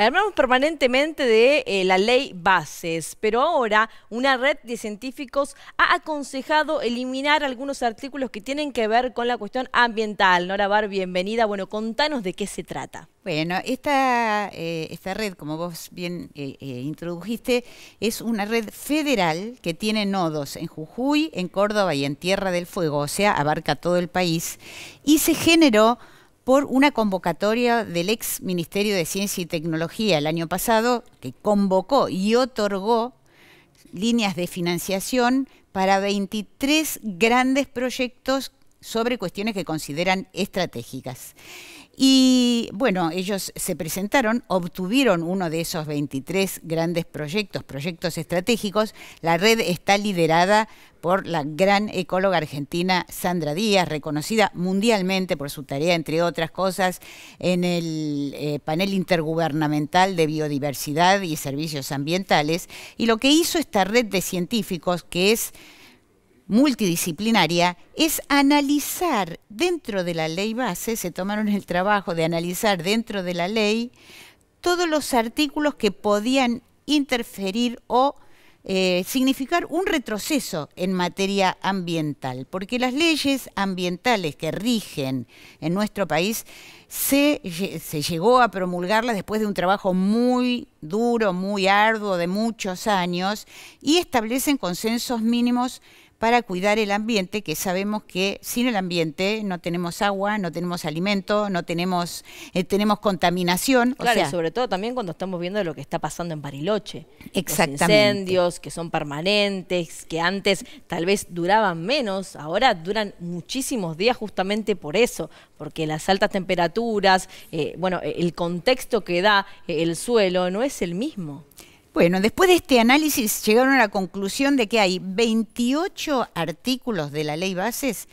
Hablamos permanentemente de eh, la ley bases, pero ahora una red de científicos ha aconsejado eliminar algunos artículos que tienen que ver con la cuestión ambiental. Nora Bar, bienvenida. Bueno, contanos de qué se trata. Bueno, esta, eh, esta red, como vos bien eh, introdujiste, es una red federal que tiene nodos en Jujuy, en Córdoba y en Tierra del Fuego, o sea, abarca todo el país, y se generó por una convocatoria del ex Ministerio de Ciencia y Tecnología el año pasado, que convocó y otorgó líneas de financiación para 23 grandes proyectos sobre cuestiones que consideran estratégicas. Y y bueno, ellos se presentaron, obtuvieron uno de esos 23 grandes proyectos, proyectos estratégicos. La red está liderada por la gran ecóloga argentina Sandra Díaz, reconocida mundialmente por su tarea, entre otras cosas, en el eh, panel intergubernamental de biodiversidad y servicios ambientales. Y lo que hizo esta red de científicos, que es multidisciplinaria es analizar dentro de la ley base, se tomaron el trabajo de analizar dentro de la ley todos los artículos que podían interferir o eh, significar un retroceso en materia ambiental, porque las leyes ambientales que rigen en nuestro país se, se llegó a promulgarlas después de un trabajo muy duro, muy arduo, de muchos años, y establecen consensos mínimos para cuidar el ambiente, que sabemos que sin el ambiente no tenemos agua, no tenemos alimento, no tenemos, eh, contaminación. Claro, o sea, y sobre todo también cuando estamos viendo lo que está pasando en Bariloche. Exactamente. Los incendios que son permanentes, que antes tal vez duraban menos, ahora duran muchísimos días justamente por eso, porque las altas temperaturas, eh, bueno, el contexto que da el suelo no es el mismo. Bueno, después de este análisis llegaron a la conclusión de que hay 28 artículos de la ley bases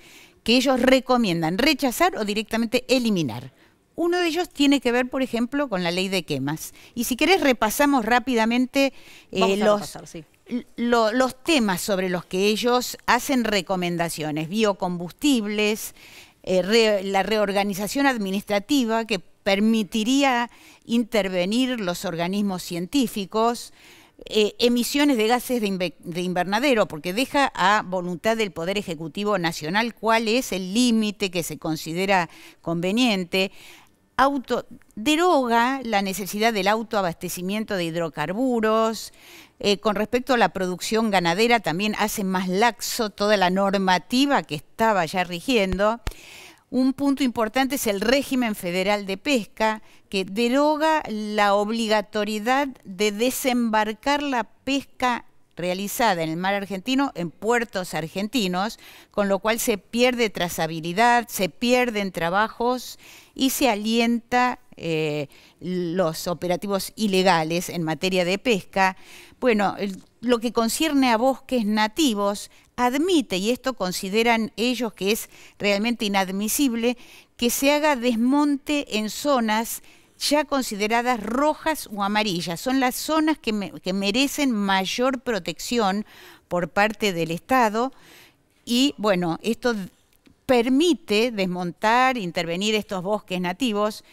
que ellos recomiendan rechazar o directamente eliminar. Uno de ellos tiene que ver, por ejemplo, con la ley de quemas. Y si querés repasamos rápidamente eh, los, temas sobre los que ellos hacen recomendaciones, biocombustibles, eh, la reorganización administrativa que permitiría intervenir los organismos científicos, eh, emisiones de gases de, invernadero, porque deja a voluntad del Poder Ejecutivo Nacional cuál es el límite que se considera conveniente. Auto, deroga la necesidad del autoabastecimiento de hidrocarburos. Eh, con respecto a la producción ganadera, también hace más laxo toda la normativa que estaba ya rigiendo. Un punto importante es el régimen federal de pesca, que deroga la obligatoriedad de desembarcar la pesca realizada en el mar argentino en puertos argentinos, con lo cual se pierde trazabilidad, se pierden trabajos y se alienta eh, los operativos ilegales en materia de pesca, bueno, lo que concierne a bosques nativos admite, y esto consideran ellos que es realmente inadmisible, que se haga desmonte en zonas ya consideradas rojas o amarillas. Son las zonas que, que merecen mayor protección por parte del Estado y bueno, esto permite desmontar, intervenir estos bosques nativos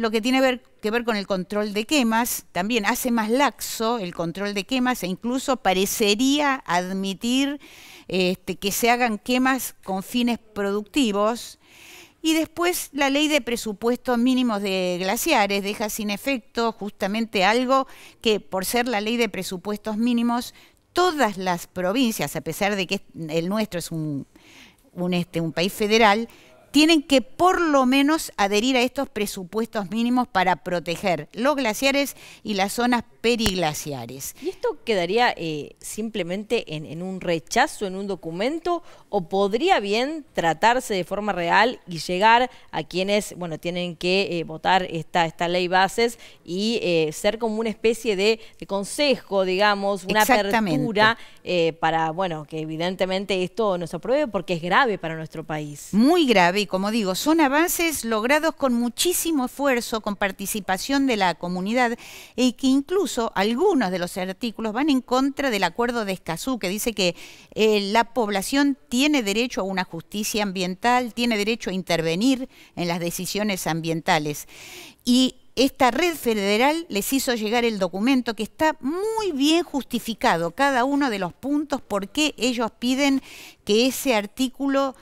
lo que tiene ver, que ver con el control de quemas, también hace más laxo el control de quemas e incluso parecería admitir este, que se hagan quemas con fines productivos. Y después la ley de presupuestos mínimos de glaciares deja sin efecto justamente algo que por ser la ley de presupuestos mínimos, todas las provincias, a pesar de que el nuestro es un, este, un país federal, tienen que por lo menos adherir a estos presupuestos mínimos para proteger los glaciares y las zonas periglaciares. ¿Y esto quedaría eh, simplemente en, un rechazo, en un documento, o podría bien tratarse de forma real y llegar a quienes bueno, tienen que eh, votar esta, ley bases y eh, ser como una especie de, de consejo, digamos, una apertura para, bueno, que evidentemente esto nos apruebe porque es grave para nuestro país? Muy grave y como digo, son avances logrados con muchísimo esfuerzo, con participación de la comunidad y que incluso algunos de los artículos van en contra del acuerdo de Escazú, que dice que eh, la población tiene derecho a una justicia ambiental, tiene derecho a intervenir en las decisiones ambientales. Y esta red federal les hizo llegar el documento que está muy bien justificado, cada uno de los puntos por qué ellos piden que ese artículo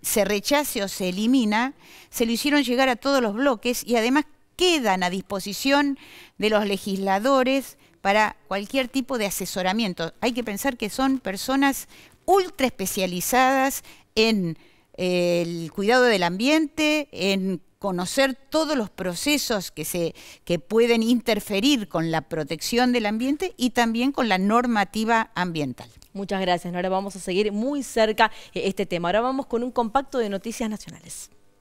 se rechace o se elimina, se lo hicieron llegar a todos los bloques y además quedan a disposición de los legisladores para cualquier tipo de asesoramiento. Hay que pensar que son personas ultra especializadas en eh, el cuidado del ambiente, en conocer todos los procesos que, se, que pueden interferir con la protección del ambiente y también con la normativa ambiental. Muchas gracias, Nora. Vamos a seguir muy cerca eh, este tema. Ahora vamos con un compacto de noticias nacionales.